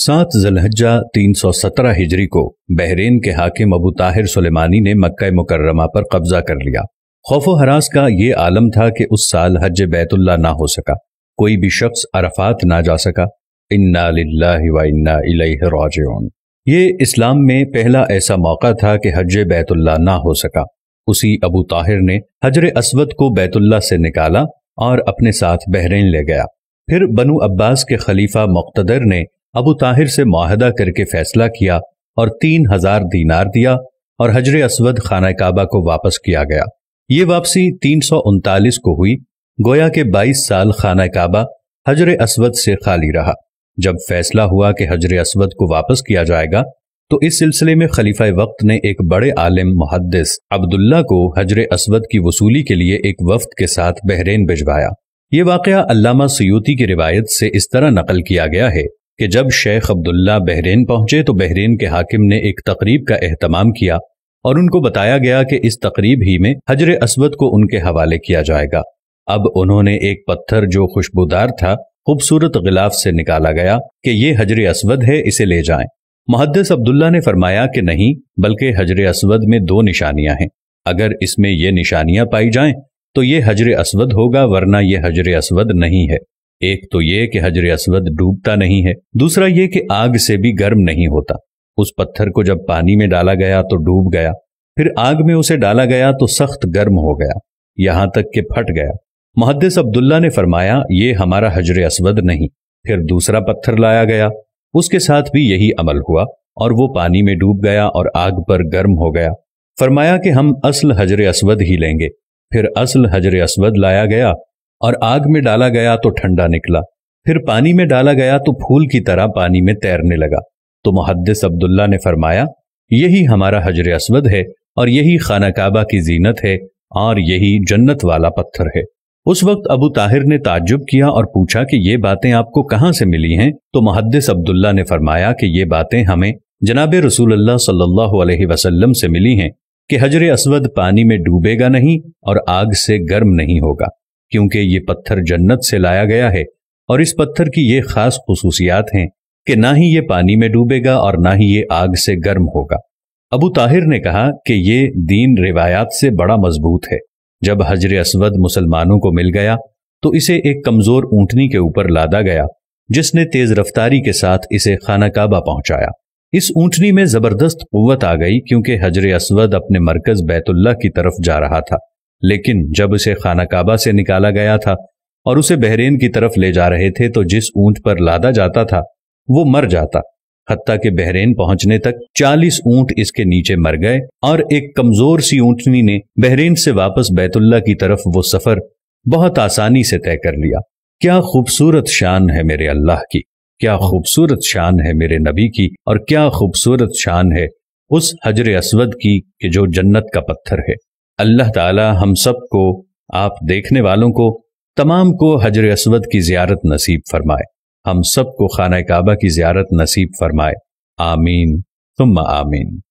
सात जलहज्जा सत्रह हिजरी को बहरीन के हाकिम अबू ताहिर सुलेमानी ने मक्का मुकर्रमा पर कब्जा कर लिया खौफो हरास का ये आलम था कि उस साल हज बैतुल्ला ना हो सका कोई भी शख्स अरफात ना जा सका इन्ना ये इस्लाम में पहला ऐसा मौका था कि हज बैतुल्ला ना हो सका उसी अबू ताहिर ने हजर असवद को बैतुल्ला से निकाला और अपने साथ बहरीन ले गया फिर बनु अब्बास के खलीफा मकतदर ने अबू ताहिर से माहदा करके फैसला किया और तीन हजार दीनार दिया और हजर असवद खाना काबा को वापस किया गया ये वापसी तीन सौ उनतालीस को हुई गोया के बाईस साल खाना काबा हजर असवद से खाली रहा जब फैसला हुआ कि हजर असवद को वापस किया जाएगा तो इस सिलसिले में खलीफा वक्त ने एक बड़े आलिम मुहदस अब्दुल्ला को हजर असवद की वसूली के लिए एक वफ्त के साथ बहरेन भिजवाया ये वाक़ अल्लामा सयूती की रिवायत से इस तरह नकल किया गया है कि जब शेख अब्दुल्ला बहरीन पहुंचे तो बहरीन के हाकिम ने एक तकरीब का अहतमाम किया और उनको बताया गया कि इस तकरीब ही में हजर असवद को उनके हवाले किया जाएगा अब उन्होंने एक पत्थर जो खुशबूदार था खूबसूरत गिलाफ से निकाला गया कि ये हजर असवद है इसे ले जाएं। मुहदस अब्दुल्ला ने फरमाया कि नहीं बल्कि हजर असवद में दो निशानियां हैं अगर इसमें ये निशानियां पाई जाएं तो ये हजर असवद होगा वरना ये हजर असवद नहीं है एक तो ये कि हजर असवद डूबता नहीं है दूसरा ये कि आग से भी गर्म नहीं होता उस पत्थर को जब पानी में डाला गया तो डूब गया फिर आग में उसे डाला गया तो सख्त गर्म हो गया यहां तक कि फट गया मुहदस अब्दुल्ला ने फरमाया ये हमारा हजर असवद नहीं फिर दूसरा पत्थर लाया गया उसके साथ भी यही अमल हुआ और वो पानी में डूब गया और आग पर गर्म हो गया फरमाया कि हम असल हजर असवद ही लेंगे फिर असल हजर असवद लाया गया और आग में डाला गया तो ठंडा निकला फिर पानी में डाला गया तो फूल की तरह पानी में तैरने लगा तो मुहदस अब्दुल्ला ने फरमाया यही हमारा हजर असवद है और यही खाना काबा की जीनत है और यही जन्नत वाला पत्थर है उस वक्त अबू ताहिर ने ताज्जुब किया और पूछा कि ये बातें आपको कहाँ से मिली हैं तो मुहदस अब्दुल्ला ने फरमाया कि ये बातें हमें जनाब रसूल अल्लाह वसल्लम से मिली हैं कि हजर असवद पानी में डूबेगा नहीं और आग से गर्म नहीं होगा क्योंकि ये पत्थर जन्नत से लाया गया है और इस पत्थर की ये खास खसूसियात हैं कि ना ही ये पानी में डूबेगा और ना ही ये आग से गर्म होगा अबू ताहिर ने कहा कि ये दीन रिवायात से बड़ा मजबूत है जब हजर असवद मुसलमानों को मिल गया तो इसे एक कमजोर ऊंटनी के ऊपर लादा गया जिसने तेज रफ्तारी के साथ इसे खाना काबा पहुंचाया इस ऊंटनी में जबरदस्त कुत आ गई क्योंकि हजर असवद अपने मरकज बैतुल्ला की तरफ जा रहा था लेकिन जब उसे खाना काबा से निकाला गया था और उसे बहरीन की तरफ ले जा रहे थे तो जिस ऊंट पर लादा जाता था वो मर जाता हत्या के बहरेन पहुंचने तक 40 ऊंट इसके नीचे मर गए और एक कमजोर सी ऊंटनी ने बहरीन से वापस बैतुल्ला की तरफ वो सफर बहुत आसानी से तय कर लिया क्या खूबसूरत शान है मेरे अल्लाह की क्या खूबसूरत शान है मेरे नबी की और क्या खूबसूरत शान है उस हजर असवद की कि जो जन्नत का पत्थर है अल्लाह ताला हम सबको आप देखने वालों को तमाम को हजर असवद की जियारत नसीब फरमाए हम सबको खाना काबा की जियारत नसीब फरमाए आमीन तुम आमीन